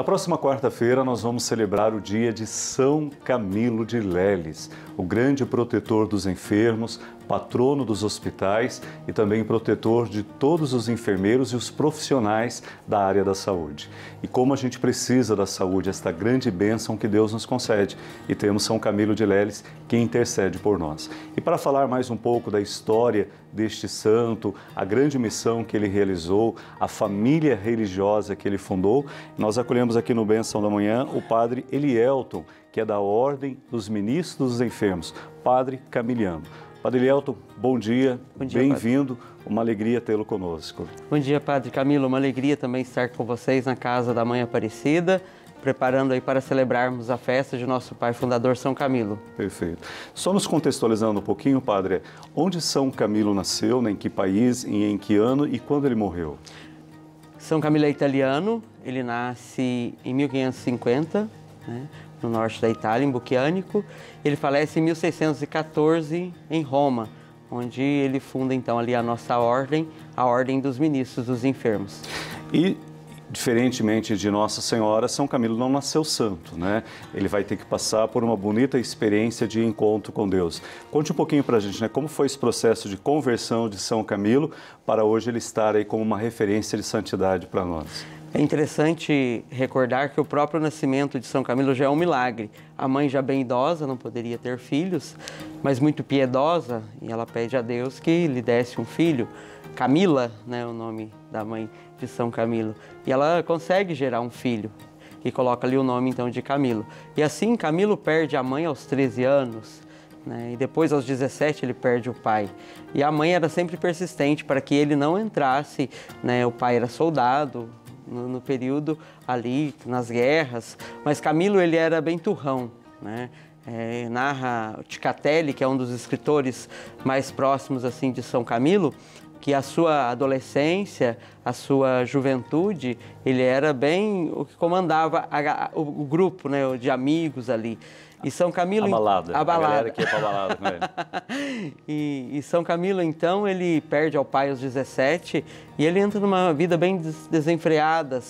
Na próxima quarta-feira, nós vamos celebrar o dia de São Camilo de Leles, o grande protetor dos enfermos, patrono dos hospitais e também protetor de todos os enfermeiros e os profissionais da área da saúde. E como a gente precisa da saúde, esta grande bênção que Deus nos concede. E temos São Camilo de Leles que intercede por nós. E para falar mais um pouco da história deste santo, a grande missão que ele realizou, a família religiosa que ele fundou, nós acolhemos temos aqui no Benção da Manhã o padre Elielton, que é da Ordem dos Ministros dos Enfermos, padre Camiliano. Padre Elielton, bom dia, dia bem-vindo, uma alegria tê-lo conosco. Bom dia, Padre Camilo, uma alegria também estar com vocês na Casa da Mãe Aparecida, preparando aí para celebrarmos a festa de nosso pai fundador São Camilo. Perfeito. Só nos contextualizando um pouquinho, Padre, onde São Camilo nasceu, né, em que país, em que ano e quando ele morreu? São Camilo é italiano, ele nasce em 1550, né, no norte da Itália, em buchianico Ele falece em 1614 em Roma, onde ele funda então ali a nossa ordem, a Ordem dos Ministros dos Enfermos. E diferentemente de Nossa Senhora, São Camilo não nasceu santo, né? Ele vai ter que passar por uma bonita experiência de encontro com Deus. Conte um pouquinho para a gente, né? Como foi esse processo de conversão de São Camilo para hoje ele estar aí como uma referência de santidade para nós? É interessante recordar que o próprio nascimento de São Camilo já é um milagre. A mãe já bem idosa, não poderia ter filhos, mas muito piedosa, e ela pede a Deus que lhe desse um filho. Camila, né, o nome da mãe de São Camilo. E ela consegue gerar um filho e coloca ali o nome então de Camilo. E assim Camilo perde a mãe aos 13 anos. Né? E depois, aos 17, ele perde o pai. E a mãe era sempre persistente para que ele não entrasse. Né? O pai era soldado no, no período ali, nas guerras. Mas Camilo, ele era bem turrão. Né? É, narra Ticatelli, que é um dos escritores mais próximos assim de São Camilo, que a sua adolescência, a sua juventude, ele era bem o que comandava a, o, o, grupo né, de amigos ali. E São Camilo... A balada. A balada. que é pra balada e, e, São Camilo, então, ele perde ao pai aos 17 e ele entra numa vida bem des desenfreada,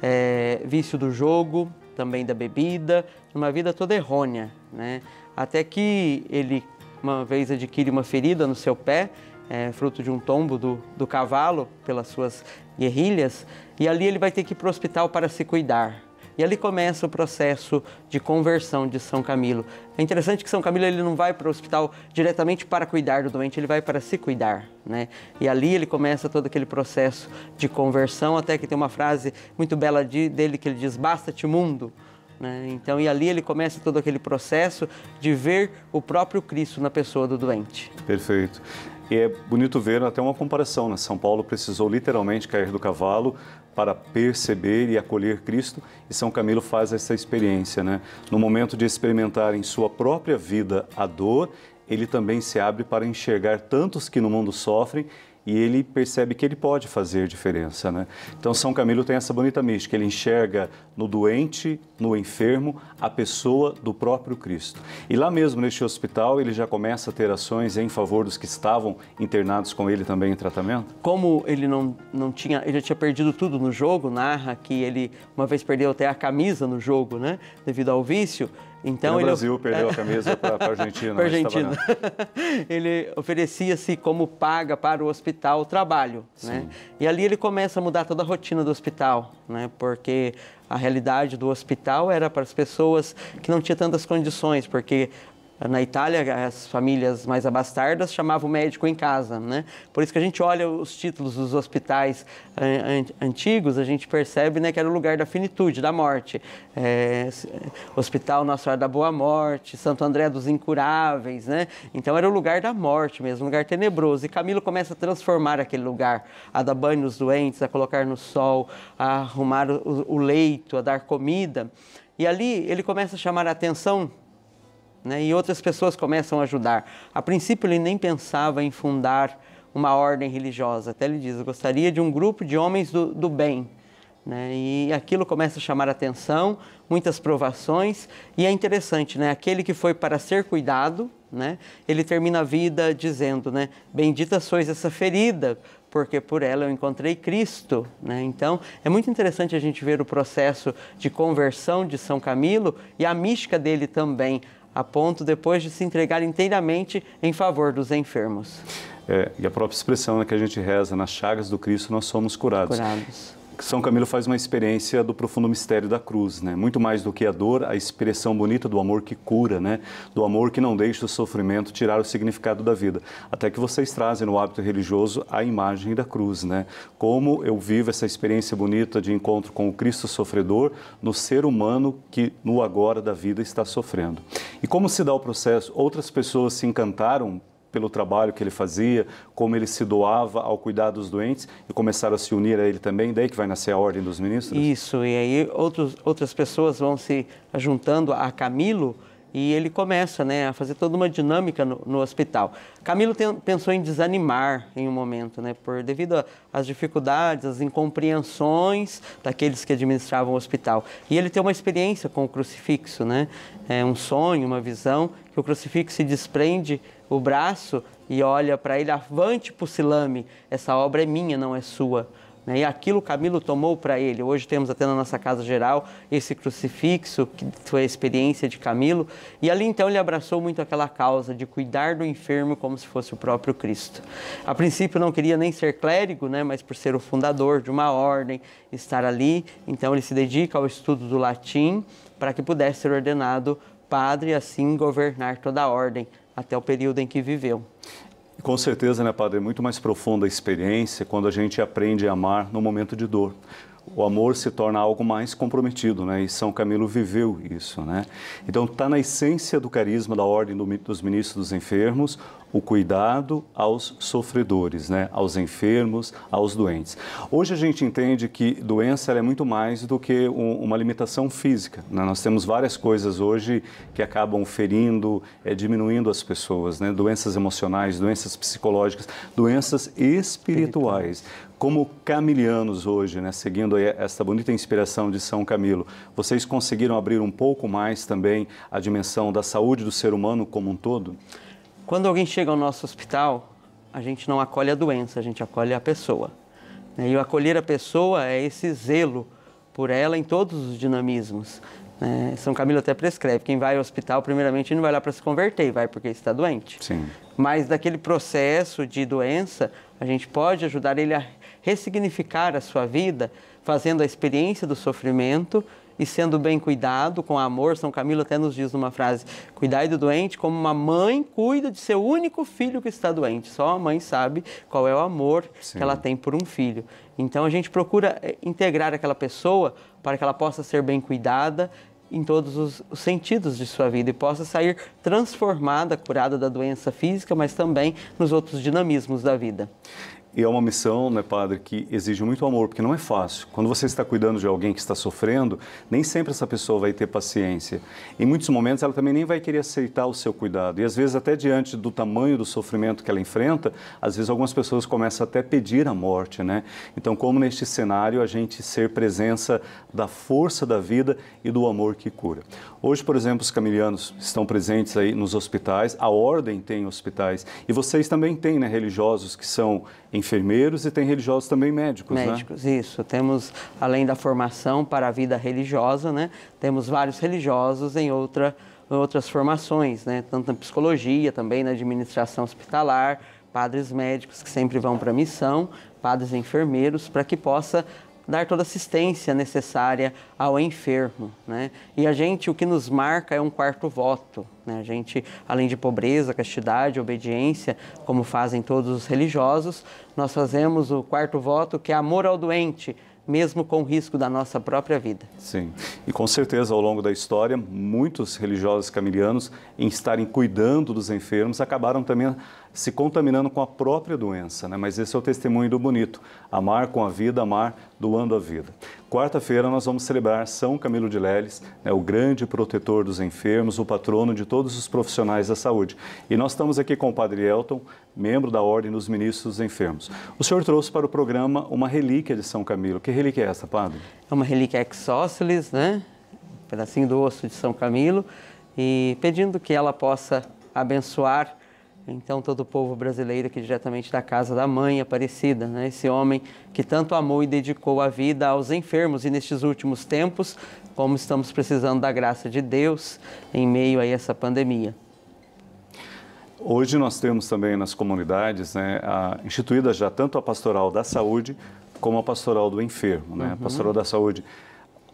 é, eh, vício do jogo, também da bebida, numa vida toda errônea, né? Até que ele uma vez adquire uma ferida no seu pé é, fruto de um tombo do, do cavalo pelas suas guerrilhas, e ali ele vai ter que ir para o hospital para se cuidar. E ali começa o processo de conversão de São Camilo. É interessante que São Camilo ele não vai para o hospital diretamente para cuidar do doente, ele vai para se cuidar, né? E ali ele começa todo aquele processo de conversão, até que tem uma frase muito bela de, dele que ele diz: "Basta-te mundo". Né? Então, e ali ele começa todo aquele processo de ver o próprio Cristo na pessoa do doente. Perfeito. E é bonito ver até uma comparação, né? São Paulo precisou literalmente cair do cavalo para perceber e acolher Cristo, e São Camilo faz essa experiência, né? No momento de experimentar em sua própria vida a dor, ele também se abre para enxergar tantos que no mundo sofrem e ele percebe que ele pode fazer diferença. Né? Então, São Camilo tem essa bonita mística, ele enxerga no doente, no enfermo, a pessoa do próprio Cristo. E lá mesmo, neste hospital, ele já começa a ter ações em favor dos que estavam internados com ele também em tratamento? Como ele não, não tinha, ele já tinha perdido tudo no jogo, narra que ele uma vez perdeu até a camisa no jogo, né, devido ao vício, então, o Brasil perdeu a camisa para a Argentina. para Argentina. ele oferecia-se como paga para o hospital o trabalho. Né? E ali ele começa a mudar toda a rotina do hospital, né? porque a realidade do hospital era para as pessoas que não tinham tantas condições, porque na Itália, as famílias mais abastardas chamavam o médico em casa, né? Por isso que a gente olha os títulos dos hospitais eh, antigos, a gente percebe né, que era o lugar da finitude, da morte. É, Hospital Nossa Senhora da Boa Morte, Santo André dos Incuráveis, né? Então era o lugar da morte mesmo, um lugar tenebroso. E Camilo começa a transformar aquele lugar, a dar banho nos doentes, a colocar no sol, a arrumar o, o leito, a dar comida. E ali ele começa a chamar a atenção né? e outras pessoas começam a ajudar. A princípio, ele nem pensava em fundar uma ordem religiosa. Até ele diz: Eu gostaria de um grupo de homens do, do bem. Né? E aquilo começa a chamar atenção, muitas provações, e é interessante, né? aquele que foi para ser cuidado, né? ele termina a vida dizendo: né? Bendita sois essa ferida, porque por ela eu encontrei Cristo. Né? Então, é muito interessante a gente ver o processo de conversão de São Camilo e a mística dele também a ponto depois de se entregar inteiramente em favor dos enfermos. É, e a própria expressão né, que a gente reza, nas chagas do Cristo nós somos curados. curados. São Camilo faz uma experiência do profundo mistério da cruz, né? Muito mais do que a dor, a expressão bonita do amor que cura, né? Do amor que não deixa o sofrimento tirar o significado da vida. Até que vocês trazem no hábito religioso a imagem da cruz, né? Como eu vivo essa experiência bonita de encontro com o Cristo sofredor no ser humano que no agora da vida está sofrendo. E como se dá o processo? Outras pessoas se encantaram pelo trabalho que ele fazia, como ele se doava ao cuidar dos doentes e começaram a se unir a ele também, daí que vai nascer a Ordem dos Ministros? Isso, e aí outros, outras pessoas vão se juntando a Camilo, e ele começa né, a fazer toda uma dinâmica no, no hospital. Camilo tem, pensou em desanimar em um momento, né, por, devido às dificuldades, às incompreensões daqueles que administravam o hospital. E ele tem uma experiência com o crucifixo, né, é um sonho, uma visão, que o crucifixo se desprende o braço e olha para ele, avante pusilame, essa obra é minha, não é sua. Né? E aquilo Camilo tomou para ele. Hoje temos até na nossa casa geral esse crucifixo, que foi a experiência de Camilo. E ali então ele abraçou muito aquela causa de cuidar do enfermo como se fosse o próprio Cristo. A princípio não queria nem ser clérigo, né? mas por ser o fundador de uma ordem, estar ali, então ele se dedica ao estudo do latim para que pudesse ser ordenado padre e assim governar toda a ordem até o período em que viveu. Com certeza, né, Padre? É muito mais profunda a experiência quando a gente aprende a amar no momento de dor o amor se torna algo mais comprometido, né? E São Camilo viveu isso, né? Então está na essência do carisma da Ordem dos Ministros dos Enfermos o cuidado aos sofredores, né? aos enfermos, aos doentes. Hoje a gente entende que doença é muito mais do que uma limitação física. Né? Nós temos várias coisas hoje que acabam ferindo, é, diminuindo as pessoas, né? doenças emocionais, doenças psicológicas, doenças espirituais. Como camilianos hoje, né? seguindo esta bonita inspiração de São Camilo, vocês conseguiram abrir um pouco mais também a dimensão da saúde do ser humano como um todo? Quando alguém chega ao nosso hospital, a gente não acolhe a doença, a gente acolhe a pessoa. Né? E o acolher a pessoa é esse zelo por ela em todos os dinamismos. Né? São Camilo até prescreve: quem vai ao hospital, primeiramente, não vai lá para se converter, vai porque está doente. Sim. Mas daquele processo de doença, a gente pode ajudar ele a ressignificar a sua vida, fazendo a experiência do sofrimento e sendo bem cuidado, com amor. São Camilo até nos diz numa frase: "Cuidar do doente como uma mãe cuida de seu único filho que está doente. Só a mãe sabe qual é o amor Sim. que ela tem por um filho. Então a gente procura eh, integrar aquela pessoa para que ela possa ser bem cuidada, em todos os, os, sentidos de sua vida e possa sair transformada, curada da doença física, mas também nos outros dinamismos da vida. E é uma missão, né, padre, que exige muito amor, porque não é fácil. Quando você está cuidando de alguém que está sofrendo, nem sempre essa pessoa vai ter paciência. Em muitos momentos, ela também nem vai querer aceitar o seu cuidado. E às vezes, até diante do tamanho do sofrimento que ela enfrenta, às vezes algumas pessoas começam até a pedir a morte, né? Então, como neste cenário, a gente ser presença da força da vida e do amor que cura. Hoje, por exemplo, os camilianos estão presentes aí nos hospitais, a ordem tem hospitais, e vocês também têm, né, religiosos que são em enfermeiros e tem religiosos também médicos, né? médicos, né? isso. Temos além da formação para a vida religiosa, né? Temos vários religiosos em outra em outras formações, né? Tanto na psicologia, também na administração hospitalar, padres médicos que sempre vão para a missão, padres enfermeiros, para que possa dar toda a assistência necessária ao enfermo. Né? E a gente, o que nos marca é um quarto voto. Né? A gente, além de pobreza, castidade, obediência, como fazem todos os religiosos, nós fazemos o quarto voto que é amor ao doente, mesmo com o risco da nossa própria vida. Sim, e com certeza ao longo da história, muitos religiosos camilianos, em estarem cuidando dos enfermos, acabaram também se contaminando com a própria doença. Né? Mas esse é o testemunho do bonito: amar com a vida, amar doando a vida. Quarta-feira nós vamos celebrar São Camilo de Leles, né, o grande protetor dos enfermos, o patrono de todos os profissionais da saúde. E nós estamos aqui com o Padre Elton, membro da Ordem dos Ministros dos Enfermos. O senhor trouxe para o programa uma relíquia de São Camilo. Que relíquia é essa, Padre? É uma relíquia exóceles, né? Um pedacinho do osso de São Camilo. E pedindo que ela possa abençoar então, todo o povo brasileiro que diretamente da casa da mãe Aparecida, né? esse homem que tanto amou e dedicou a vida aos enfermos e nestes últimos tempos, como estamos precisando da graça de Deus em meio a essa pandemia. Hoje nós temos também nas comunidades, né, a, instituída já tanto a pastoral da saúde como a pastoral do enfermo, né? Uhum. A pastoral da saúde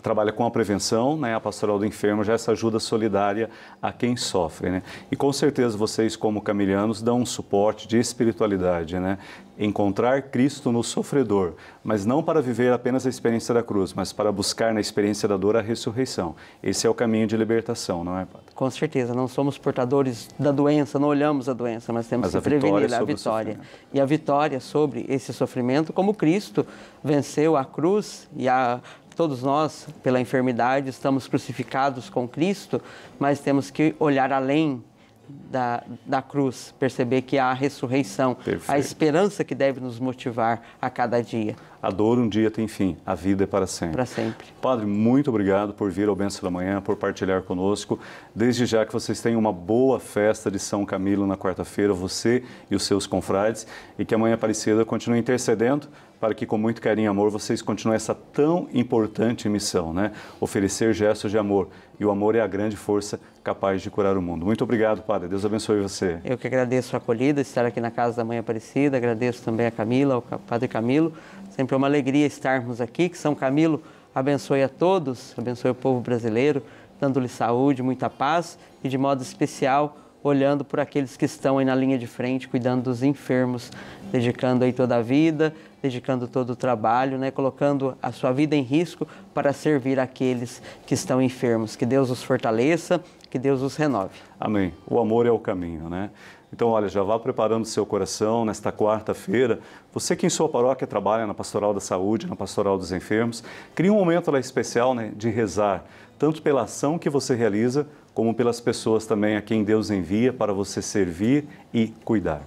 trabalha com a prevenção, né, a Pastoral do Enfermo já é essa ajuda solidária a quem sofre, né? E com certeza vocês como camilianos dão um suporte de espiritualidade, né? Encontrar Cristo no sofredor, mas não para viver apenas a experiência da cruz, mas para buscar na experiência da dor a ressurreição. Esse é o caminho de libertação, não é, Padre? Com certeza, não somos portadores da doença, não olhamos a doença, mas temos mas que prevenir a vitória. E a vitória sobre esse sofrimento, como Cristo venceu a cruz e a todos nós, pela enfermidade, estamos crucificados com Cristo, mas temos que olhar além da, da cruz, perceber que há a ressurreição, Perfeito. a esperança que deve nos motivar a cada dia. A dor um dia tem fim, a vida é para sempre. Para sempre. Padre, muito obrigado por vir ao Benção da Manhã, por partilhar conosco. Desde já que vocês tenham uma boa festa de São Camilo na quarta-feira, você e os seus confrades, e que amanhã Aparecida continue intercedendo para que com muito carinho e amor vocês continuem essa tão importante missão, né? Oferecer gestos de amor. E o amor é a grande força capaz de curar o mundo. Muito obrigado, Padre. Deus abençoe você. Eu que agradeço a acolhida, estar aqui na Casa da Mãe Aparecida. Agradeço também a Camila, ao Padre Camilo. Sempre é uma alegria estarmos aqui. Que São Camilo abençoe a todos, abençoe o povo brasileiro, dando-lhe saúde, muita paz e, de modo especial, olhando por aqueles que estão aí na linha de frente, cuidando dos enfermos, dedicando aí toda a vida, dedicando todo o trabalho, né, colocando a sua vida em risco para servir aqueles que estão enfermos. Que Deus os fortaleça, que Deus os renove. Amém. O amor é o caminho, né? Então, olha, já vá preparando seu coração nesta quarta-feira. Você que em sua paróquia trabalha na Pastoral da Saúde, na Pastoral dos Enfermos, crie um momento lá especial né, de rezar, tanto pela ação que você realiza, como pelas pessoas também a quem Deus envia para você servir e cuidar.